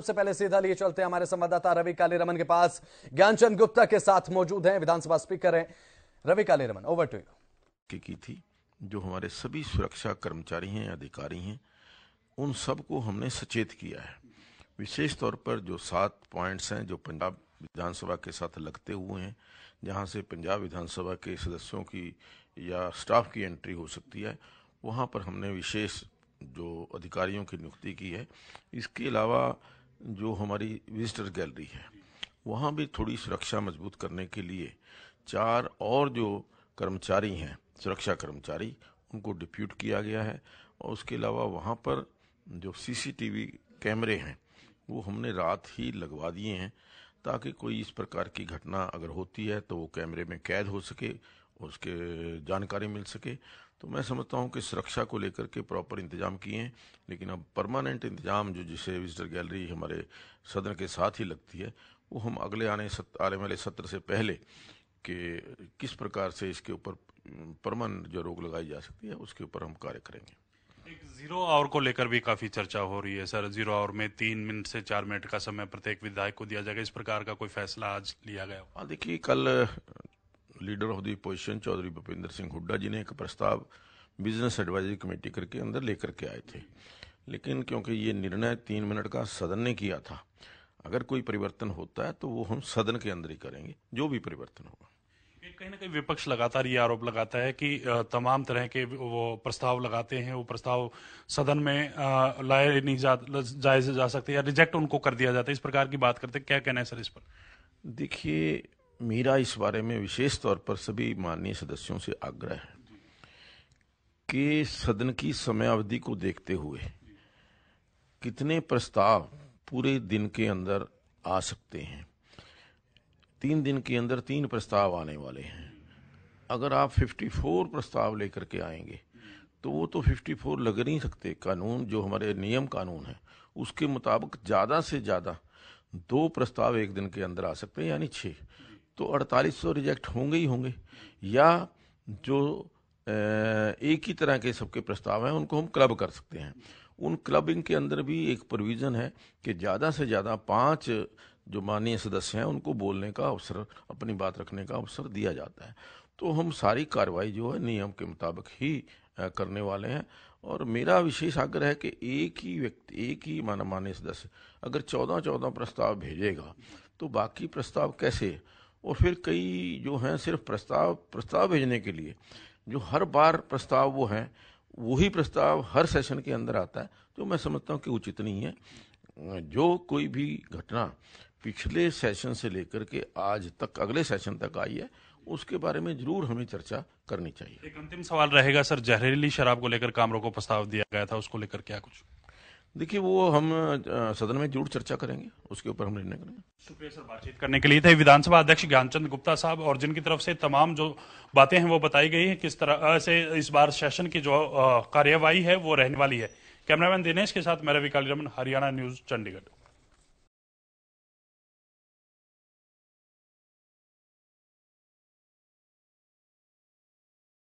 सबसे पहले सीधा लिए चलते हैं हमारे संवाददाता रवि कालीरमन के पास ज्ञानचंद गुप्ता के साथ मौजूद हैं विधानसभा स्पीकर हैं Ravi Kaliraman over to you की थी जो हमारे सभी सुरक्षा कर्मचारी हैं अधिकारी हैं उन सबको हमने सचेत किया है विशेष तौर पर जो सात पॉइंट्स हैं जो पंजाब विधानसभा के साथ लगते हुए हैं जहां से पंजाब विधानसभा के सदस्यों की या स्टाफ की एंट्री हो सकती है वहां पर हमने विशेष जो अधिकारियों की नियुक्ति की है इसके अलावा जो हमारी विजिटर गैलरी है वहाँ भी थोड़ी सुरक्षा मजबूत करने के लिए चार और जो कर्मचारी हैं सुरक्षा कर्मचारी उनको डिप्यूट किया गया है और उसके अलावा वहाँ पर जो सीसीटीवी कैमरे हैं वो हमने रात ही लगवा दिए हैं ताकि कोई इस प्रकार की घटना अगर होती है तो वो कैमरे में कैद हो सके उसके जानकारी मिल सके तो मैं समझता हूँ कि सुरक्षा को लेकर के प्रॉपर इंतजाम किए हैं लेकिन अब परमानेंट इंतजाम जो जिसे विजिटर गैलरी हमारे सदन के साथ ही लगती है वो हम अगले आने सत, आने वाले सत्र से पहले कि किस प्रकार से इसके ऊपर परमानेंट जो रोक लगाई जा सकती है उसके ऊपर हम कार्य करेंगे एक जीरो आवर को लेकर भी काफी चर्चा हो रही है सर जीरो आवर में तीन मिनट से चार मिनट का समय प्रत्येक विधायक को दिया जाएगा इस प्रकार का कोई फैसला आज लिया गया हाँ, देखिए कल leader of the opposition Chaudhary Bhupinder Singh Hooda ji ने एक प्रस्ताव बिजनेस एडवाइजरी कमेटी करके अंदर लेकर के आए थे लेकिन क्योंकि ये निर्णय तीन मिनट का सदन ने किया था अगर कोई परिवर्तन होता है तो वो हम सदन के अंदर ही करेंगे जो भी परिवर्तन होगा कहीं ना कहीं विपक्ष लगातार ये आरोप लगाता है कि तमाम तरह के वो प्रस्ताव लगाते हैं वो प्रस्ताव सदन में लाए नहीं जाए जा सकते या रिजेक्ट उनको कर दिया जाता है इस प्रकार की बात करते क्या कहना है सर इस पर देखिए मेरा इस बारे में विशेष तौर पर सभी माननीय सदस्यों से आग्रह है कि सदन की अवधि को देखते हुए कितने प्रस्ताव पूरे दिन के अंदर आ सकते हैं तीन दिन के अंदर तीन प्रस्ताव आने वाले हैं अगर आप 54 प्रस्ताव लेकर के आएंगे तो वो तो 54 लग नहीं सकते कानून जो हमारे नियम कानून है उसके मुताबिक ज़्यादा से ज़्यादा दो प्रस्ताव एक दिन के अंदर आ सकते हैं यानी छः तो अड़तालीस सौ रिजेक्ट होंगे ही होंगे या जो एक ही तरह के सबके प्रस्ताव हैं उनको हम क्लब कर सकते हैं उन क्लबिंग के अंदर भी एक प्रोविज़न है कि ज़्यादा से ज़्यादा पाँच जो माननीय सदस्य हैं उनको बोलने का अवसर अपनी बात रखने का अवसर दिया जाता है तो हम सारी कार्रवाई जो है नियम के मुताबिक ही करने वाले हैं और मेरा विशेष आग्रह है कि एक ही व्यक्ति एक ही माना मान्य सदस्य अगर चौदह चौदह प्रस्ताव भेजेगा तो बाकी प्रस्ताव कैसे और फिर कई जो हैं सिर्फ प्रस्ताव प्रस्ताव भेजने के लिए जो हर बार प्रस्ताव वो हैं वही प्रस्ताव हर सेशन के अंदर आता है जो तो मैं समझता हूँ कि उचित नहीं है जो कोई भी घटना पिछले सेशन से लेकर के आज तक अगले सेशन तक आई है उसके बारे में जरूर हमें चर्चा करनी चाहिए एक अंतिम सवाल रहेगा सर जहरीली शराब को लेकर कामरों को प्रस्ताव दिया गया था उसको लेकर क्या कुछ देखिए वो हम सदन में जरूर चर्चा करेंगे उसके ऊपर हम निर्णय करेंगे शुक्रिया सर बातचीत करने के लिए थे विधानसभा अध्यक्ष ज्ञानचंद गुप्ता साहब और जिनकी तरफ से तमाम जो बातें हैं वो बताई गई हैं किस तरह से इस बार सेशन की जो कार्यवाही है वो रहने वाली है कैमरामैन दिनेश के साथ मैं विकाली रमन हरियाणा न्यूज चंडीगढ़